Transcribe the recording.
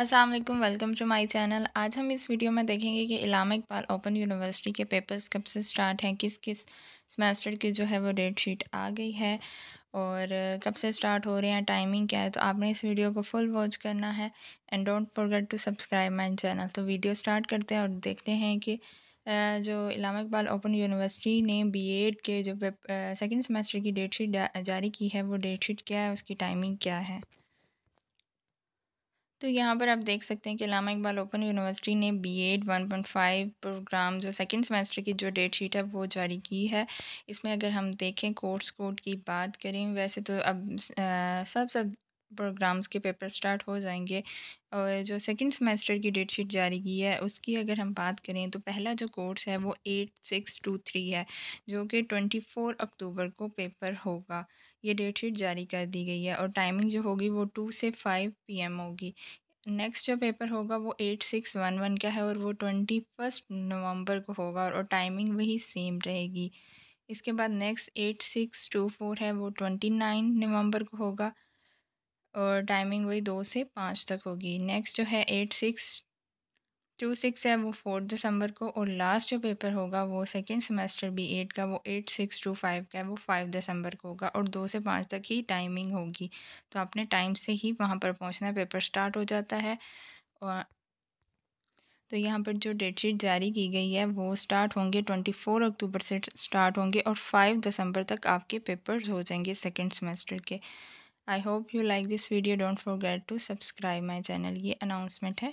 अस्सलाम वालेकुम welcome to my channel आज हम इस वीडियो में देखेंगे कि इलामा इकबाल ओपन यूनिवर्सिटी के पेपर्स कब से स्टार्ट हैं किस किस सेमेस्टर की जो है वो डेट शीट आ गई है और कब से स्टार्ट हो रहे हैं टाइमिंग क्या है तो आपने इस वीडियो को फुल वॉच करना है and don't forget to subscribe my channel तो वीडियो स्टार्ट करते हैं और देखते हैं कि जो इलामा इकबाल ओपन यूनिवर्सिटी ने एड के जो सेकेंड सेमेस्टर की डेट शीट जारी की है वो डेट शीट क्या है उसकी टाइमिंग क्या है तो यहाँ पर आप देख सकते हैं कि लामा इकबाल ओपन यूनिवर्सिटी ने B Ed one point five programme जो सेकेंड सेमेस्टर की जो डेट शीट है वो जारी की है इसमें अगर हम देखें कोर्स कोड की बात करें वैसे तो अब आ, सब सब प्रोग्राम्स के पेपर स्टार्ट हो जाएंगे और जो सेकंड सेमेस्टर की डेट शीट जारी की है उसकी अगर हम बात करें तो पहला जो कोर्स है वो एट सिक्स टू थ्री है जो कि ट्वेंटी फोर अक्टूबर को पेपर होगा ये डेट शीट जारी कर दी गई है और टाइमिंग जो होगी वो टू से फाइव पी होगी नेक्स्ट जो पेपर होगा वो एट सिक्स वन वन का है और वो ट्वेंटी फर्स्ट नवम्बर को होगा और, टाइमिंग वही सेम रहेगी इसके बाद next eight six two four है वो ट्वेंटी नाइन नवम्बर को होगा और टाइमिंग वही दो से पाँच तक होगी नेक्स्ट जो है एट सिक्स टू सिक्स है वो फोर्थ दिसंबर को और लास्ट जो पेपर होगा वो सेकेंड सेमेस्टर बी एट का वो एट सिक्स टू फाइव का है वो फाइव दिसंबर को होगा और दो से पाँच तक ही टाइमिंग होगी तो आपने टाइम से ही वहाँ पर पहुँचना है पेपर स्टार्ट हो जाता है और तो यहाँ पर जो डेट शीट जारी की गई है वो स्टार्ट होंगे ट्वेंटी फोर अक्टूबर से स्टार्ट होंगे और फाइव दिसंबर तक आपके पेपर्स हो जाएंगे सेकेंड सेमेस्टर के I hope you like this video don't forget to subscribe my channel ये अनाउंसमेंट है